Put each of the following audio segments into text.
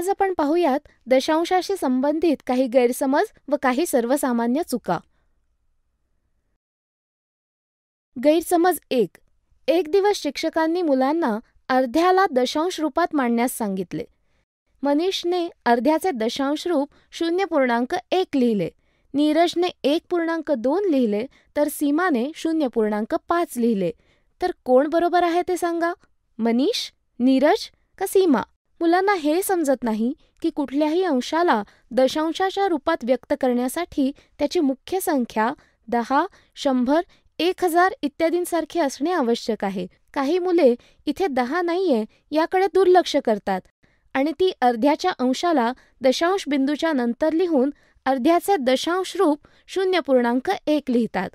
आज आपण पाहूयात दशांशाशी संबंधित काही गैरसमज व काही सर्वसामान्य चुका गैरसमज एक एक दिवस शिक्षकांनी मुलांना अर्ध्याला दशांश रूपात मांडण्यास सांगितले मनीषने अर्ध्याचे दशांश रूप शून्य पूर्णांक एक लिहिले नीरजने एक पूर्णांक दोन लिहिले तर सीमाने शून्य पूर्णांक पाच लिहिले तर कोण बरोबर आहे ते सांगा मनीष नीरज का सीमा मुलांना हे समजत नाही की कुठल्याही अंशाला दशांशाच्या रूपात व्यक्त करण्यासाठी त्याची मुख्य संख्या दहा शंभर एक हजार इत्यादींसारखे असणे आवश्यक आहे काही मुले इथे दहा नाहीये याकडे दुर्लक्ष करतात आणि ती अर्ध्याच्या अंशाला दशांश बिंदूच्या नंतर लिहून अर्ध्याचे दशांश रूप शून्य पूर्णांक एक लिहितात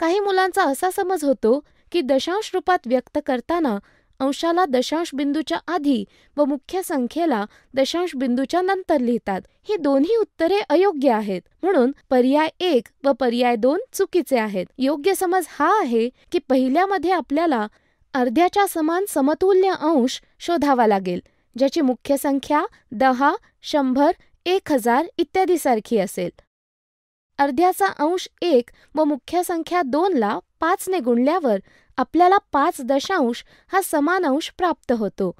काही मुलांचा असा समज होतो की दशांश रूपात व्यक्त करताना अंशाला दशांश बिंदूच्या आधी व मुख्य संख्येला दशांश बिंदूच्या नंतर लिहितात ही दोन्ही उत्तरे अयोग्य आहेत म्हणून पर्याय एक व पर्याय दोन चुकीचे आहेत योग्य समज हा आहे की पहिल्यामध्ये आपल्याला अर्ध्याच्या समान समतुल्य अंश शोधावा लागेल ज्याची मुख्य संख्या दहा शंभर एक हजार इत्यादी सारखी असेल अर्ध्याचा अंश एक व मुख्य संख्या दोनला पाचने गुणल्यावर आपल्याला पाच दशांश हा समान अंश प्राप्त होतो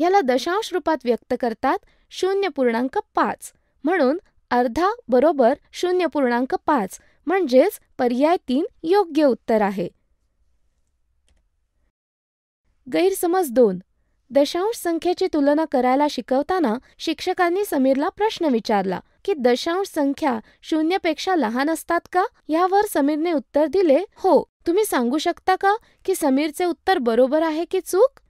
याला दशांश रूपात व्यक्त करतात शून्य पूर्णांक पाच म्हणून अर्धा बरोबर शून्य पूर्णांक पाच म्हणजेच पर्याय तीन योग्य उत्तर आहे गैरसमज दोन दशांश संख्येची तुलना करायला शिकवताना शिक्षकांनी समीरला प्रश्न विचारला की दशांश संख्या शून्यपेक्षा लहान असतात का यावर समीरने उत्तर दिले हो तुम्ही सांगू शकता का की समीरचे उत्तर बरोबर आहे की चूक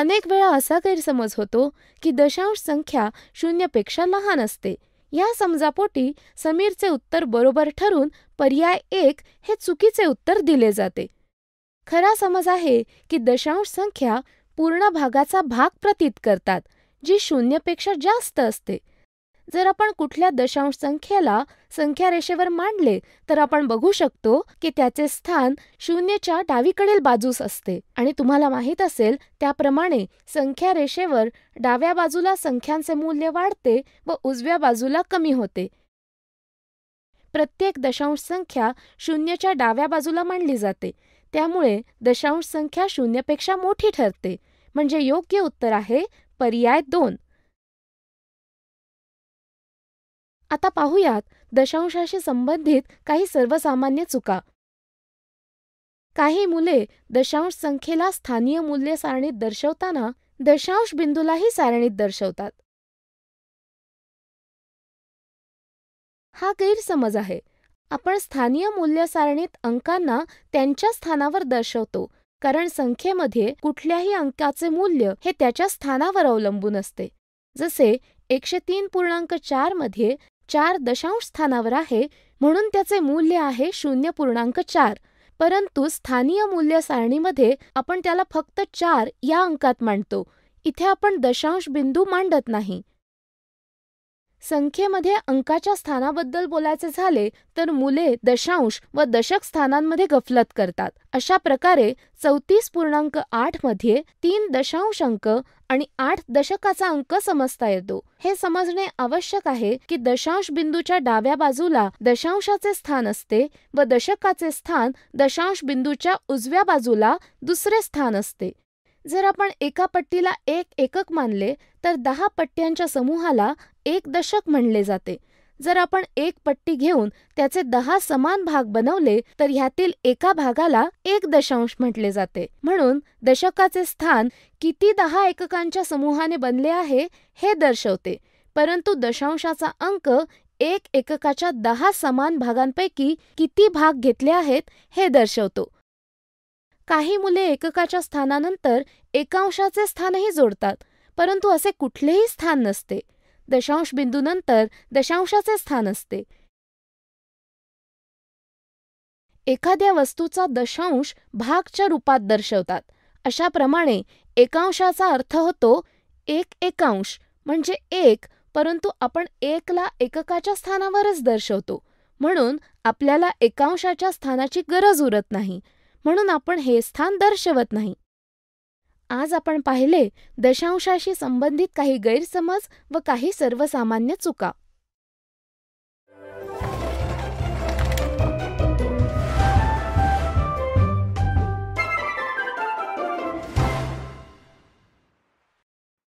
अनेक वेळा असा गैरसमज होतो की दशांश संख्या शून्यपेक्षा लहान असते या समजापोटी समीरचे उत्तर बरोबर ठरून पर्याय एक हे चुकीचे उत्तर दिले जाते खरा समज आहे की दशांश संख्या पूर्ण भागाचा भाग प्रतीत करतात जी शून्यपेक्षा जास्त असते जर आपण कुठल्या दशांश संख्येला संख्या रेषेवर मांडले तर आपण बघू शकतो की त्याचे स्थान शून्यच्या डावीकडील बाजूस असते आणि तुम्हाला माहीत असेल त्याप्रमाणे संख्या रेषेवर डाव्या बाजूला संख्यांचे मूल्य वाढते व उजव्या बाजूला कमी होते प्रत्येक दशांश संख्या शून्यच्या डाव्या बाजूला मांडली जाते त्यामुळे दशांश संख्या शून्यपेक्षा मोठी ठरते म्हणजे योग्य उत्तर आहे पर्याय दोन आता पाहूयात दशांशाशी संबंधित काही सर्वसामान्य चुका काही मुले दशांश संख्येला स्थानीय मूल्य सारणीत दर्शवताना दशांश बिंदूलाही सारणीत दर्शवतात हा गैरसमज आहे आपण स्थानीय मूल्य सारणीत अंकांना त्यांच्या स्थानावर दर्शवतो कारण संख्येमध्ये कुठल्याही अंकाचे मूल्य हे त्याच्या स्थानावर अवलंबून असते जसे एकशे तीन पूर्णांक चारमध्ये चार दशांश स्थानावर आहे म्हणून त्याचे मूल्य आहे शून्य पूर्णांक चार परंतु स्थानीय मूल्य सारणीमध्ये आपण त्याला फक्त चार या अंकात मांडतो इथे आपण दशांश बिंदू मांडत नाही संख्येमध्ये अंकाच्या स्थानाबद्दल बोलायचे झाले तर मुले दशांश व दशक स्थानांमध्ये गफलत करतात अशा प्रकारे चौतीस पूर्णांक आठ मध्ये तीन दशांश अंक आणि आठ दशकाचा अंक समजता येतो हे समजणे आवश्यक आहे की दशांश बिंदूच्या डाव्या बाजूला दशांशाचे स्थान असते व दशकाचे स्थान दशांश बिंदूच्या उजव्या बाजूला दुसरे स्थान असते जर आपण एका पट्टीला एक एकक मानले तर दहा पट्ट्यांच्या समूहाला एक दशक म्हणले जाते जर आपण एक पट्टी घेऊन त्याचे दहा समान भाग बनवले तर ह्यातील एका भागाला एक दशांश म्हटले जाते म्हणून दशकाचे स्थान किती दहा एककांच्या समूहाने बनले आहे हे दर्शवते परंतु दशांशाचा अंक एक एककाच्या दहा समान भागांपैकी किती भाग घेतले आहेत हे दर्शवतो काही मुले एककाच्या स्थानानंतर एकांशाचे स्थानही जोडतात परंतु असे कुठलेही स्थान नसते दशांश बिंदूनंतर दशांशाचे स्थान असते एखाद्या वस्तूचा दशांश भागच्या रूपात दर्शवतात अशाप्रमाणे एकांशाचा अर्थ होतो एक एकांश म्हणजे एक परंतु आपण एकला एककाच्या स्थानावरच दर्शवतो म्हणून आपल्याला एकांशाच्या स्थानाची गरज उरत नाही म्हणून आपण हे स्थान दर्शवत नाही आज आपण पाहिले दशांशाशी संबंधित काही गैरसमज व काही सर्वसामान्य चुका